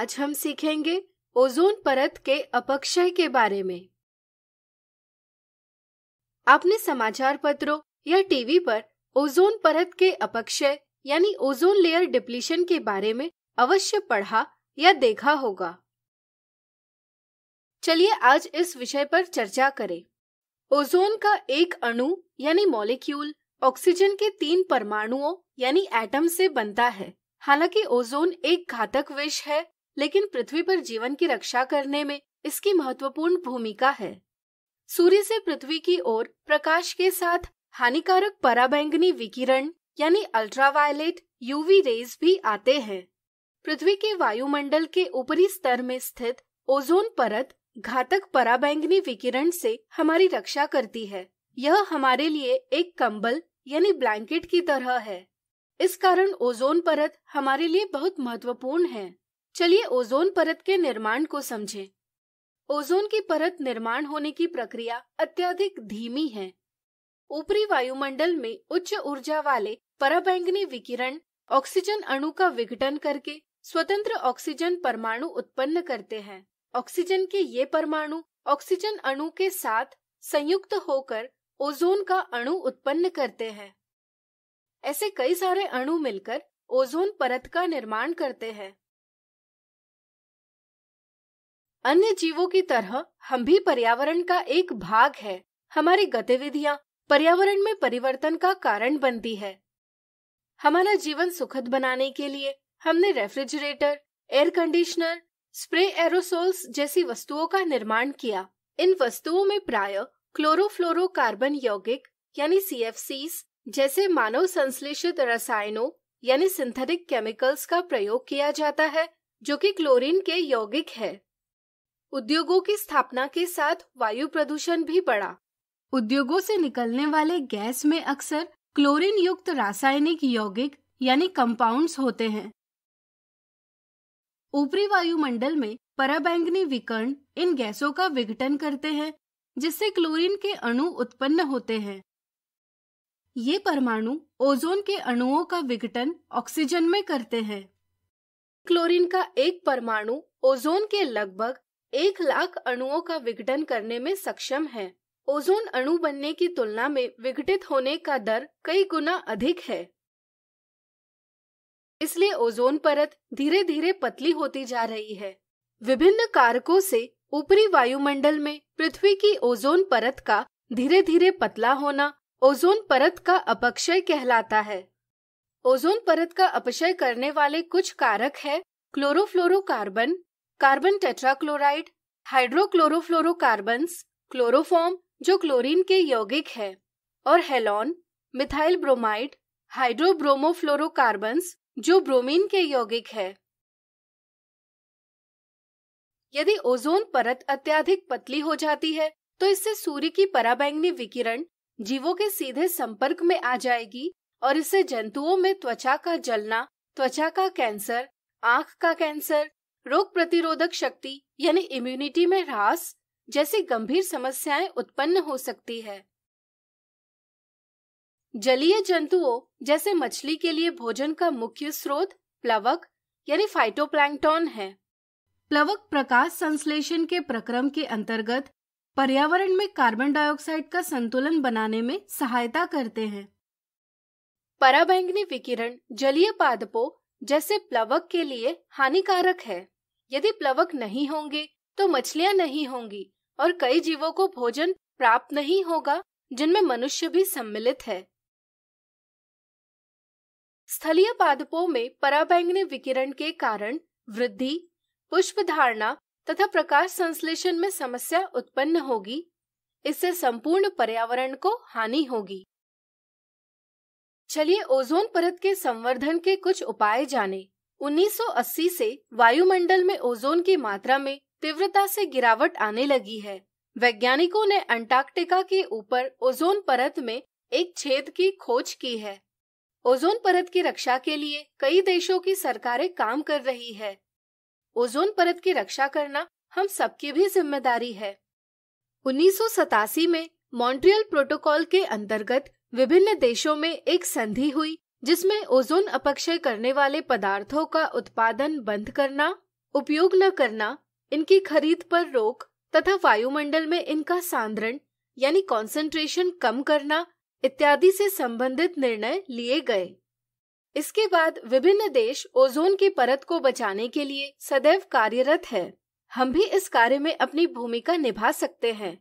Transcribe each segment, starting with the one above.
आज हम सीखेंगे ओजोन परत के अपक्षय के बारे में आपने समाचार पत्रों या टीवी पर ओजोन परत के अपक्षय यानी ओजोन लेयर डिप्लीशन के बारे में अवश्य पढ़ा या देखा होगा चलिए आज इस विषय पर चर्चा करें ओजोन का एक अणु यानी मॉलिक्यूल ऑक्सीजन के तीन परमाणुओं यानी एटम से बनता है हालांकि ओजोन एक घातक विष है लेकिन पृथ्वी पर जीवन की रक्षा करने में इसकी महत्वपूर्ण भूमिका है सूर्य से पृथ्वी की ओर प्रकाश के साथ हानिकारक पराबैंगनी विकिरण यानी अल्ट्रावायलेट यूवी रेज भी आते हैं पृथ्वी के वायुमंडल के ऊपरी स्तर में स्थित ओजोन परत घातक पराबैंगनी विकिरण से हमारी रक्षा करती है यह हमारे लिए एक कंबल यानी ब्लैंकेट की तरह है इस कारण ओजोन परत हमारे लिए बहुत महत्वपूर्ण है चलिए ओजोन परत के निर्माण को समझें। ओजोन की परत निर्माण होने की प्रक्रिया अत्यधिक धीमी है ऊपरी वायुमंडल में उच्च ऊर्जा वाले परबैंगनी विकिरण ऑक्सीजन अणु का विघटन करके स्वतंत्र ऑक्सीजन परमाणु उत्पन्न करते हैं ऑक्सीजन के ये परमाणु ऑक्सीजन अणु के साथ संयुक्त होकर ओजोन का अणु उत्पन्न करते हैं ऐसे कई सारे अणु मिलकर ओजोन परत का निर्माण करते हैं अन्य जीवों की तरह हम भी पर्यावरण का एक भाग है हमारी गतिविधियाँ पर्यावरण में परिवर्तन का कारण बनती है हमारा जीवन सुखद बनाने के लिए हमने refrigerator air conditioner spray aerosols जैसी वस्तुओं का निर्माण किया इन वस्तुओं में प्राय क्लोरोफ्लोरोकार्बन यौगिक यानी सी जैसे मानव संश्लेषित रसायनों यानी सिंथेटिक केमिकल्स का प्रयोग किया जाता है जो कि क्लोरीन के यौगिक है उद्योगों की स्थापना के साथ वायु प्रदूषण भी बढ़ा उद्योगों से निकलने वाले गैस में अक्सर क्लोरीन युक्त रासायनिक यौगिक यानी कंपाउंड्स होते हैं ऊपरी वायुमंडल में पराबैंगनी विकर्ण इन गैसों का विघटन करते हैं जिससे क्लोरीन के अणु उत्पन्न होते हैं ये परमाणु ओजोन के अणुओं का विघटन ऑक्सीजन में करते हैं क्लोरीन का एक परमाणु ओजोन के लगभग एक लाख अणुओं का विघटन करने में सक्षम है ओजोन अणु बनने की तुलना में विघटित होने का दर कई गुना अधिक है इसलिए ओजोन परत धीरे धीरे पतली होती जा रही है विभिन्न कारकों से ऊपरी वायुमंडल में पृथ्वी की ओजोन परत का धीरे धीरे पतला होना ओजोन परत का अपक्षय कहलाता है ओजोन परत का अपक्षय करने वाले कुछ कारक है chlorofluorocarbon carbon tetrachloride hydrochlorofluorocarbons chloroform जो क्लोरीन के यौगिक है और हेलोन मिथाइल ब्रोमाइड हाइड्रोब्रोमोफ्लोरोकार्बन्स जो ब्रोमीन के यौगिक है यदि ओजोन परत अत्याधिक पतली हो जाती है तो इससे सूर्य की पराबैंगनी विकिरण जीवों के सीधे संपर्क में आ जाएगी और इससे जंतुओं में त्वचा का जलना त्वचा का कैंसर आंख का कैंसर रोग प्रतिरोधक शक्ति यानी इम्यूनिटी में ह्रास जैसी गंभीर समस्याएं उत्पन्न हो सकती है जलीय जंतुओं जैसे मछली के लिए भोजन का मुख्य स्रोत प्लवक यानी फाइटोप्लैंक्टॉन है प्लवक प्रकाश संश्लेषण के प्रक्रम के अंतर्गत पर्यावरण में कार्बन डाइऑक्साइड का संतुलन बनाने में सहायता करते हैं पराबैंगनी विकिरण जलीय पादपों जैसे प्लवक के लिए हानिकारक है यदि प्लवक नहीं होंगे तो मछलियाँ नहीं होंगी और कई जीवों को भोजन प्राप्त नहीं होगा जिनमें मनुष्य भी सम्मिलित है स्थलीय पादपों में पराबैंगनी विकिरण के कारण वृद्धि पुष्प धारणा तथा प्रकाश संश्लेषण में समस्या उत्पन्न होगी इससे संपूर्ण पर्यावरण को हानि होगी चलिए ओजोन परत के संवर्धन के कुछ उपाय जानें। 1980 से वायुमंडल में ओजोन की मात्रा में तीव्रता से गिरावट आने लगी है वैज्ञानिकों ने अंटार्कटिका के ऊपर ओजोन परत में एक छेद की खोज की है ओजोन परत की रक्षा के लिए कई देशों की सरकारें काम कर रही है ओजोन परत की रक्षा करना हम सबकी भी जिम्मेदारी है उन्नीस में मॉन्ट्रियल प्रोटोकॉल के अंतर्गत विभिन्न देशों में एक संधि हुई जिसमें ओजोन अपक्षय करने वाले पदार्थों का उत्पादन बंद करना उपयोग न करना इनकी खरीद पर रोक तथा वायुमंडल में इनका सांद्रण यानी कॉन्सेंट्रेशन कम करना इत्यादि से संबंधित निर्णय लिए गए इसके बाद विभिन्न देश ओजोन की परत को बचाने के लिए सदैव कार्यरत है हम भी इस कार्य में अपनी भूमिका निभा सकते हैं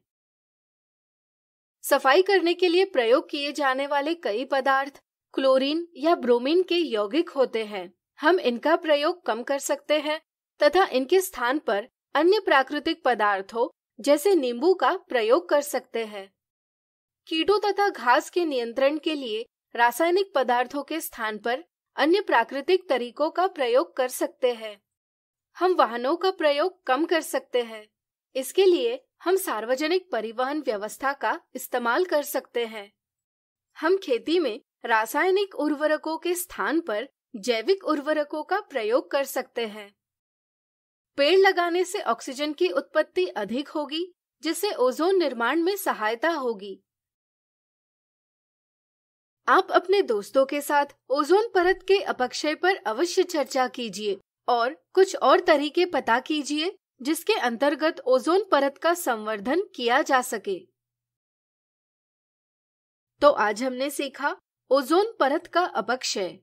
सफाई करने के लिए प्रयोग किए जाने वाले कई पदार्थ क्लोरीन या ब्रोमीन के यौगिक होते हैं हम इनका प्रयोग कम कर सकते हैं तथा इनके स्थान पर अन्य प्राकृतिक पदार्थों जैसे नींबू का प्रयोग कर सकते हैं कीटों तथा घास के नियंत्रण के लिए रासायनिक पदार्थों के स्थान पर अन्य प्राकृतिक तरीकों का प्रयोग कर सकते हैं हम वाहनों का प्रयोग कम कर सकते हैं इसके लिए हम सार्वजनिक परिवहन व्यवस्था का इस्तेमाल कर सकते हैं हम खेती में रासायनिक उर्वरकों के स्थान पर जैविक उर्वरकों का प्रयोग कर सकते हैं पेड़ लगाने से ऑक्सीजन की उत्पत्ति अधिक होगी जिससे ओजोन निर्माण में सहायता होगी आप अपने दोस्तों के साथ ओजोन परत के अपक्षय पर अवश्य चर्चा कीजिए और कुछ और तरीके पता कीजिए जिसके अंतर्गत ओजोन परत का संवर्धन किया जा सके तो आज हमने सीखा ओजोन परत का अपक्षय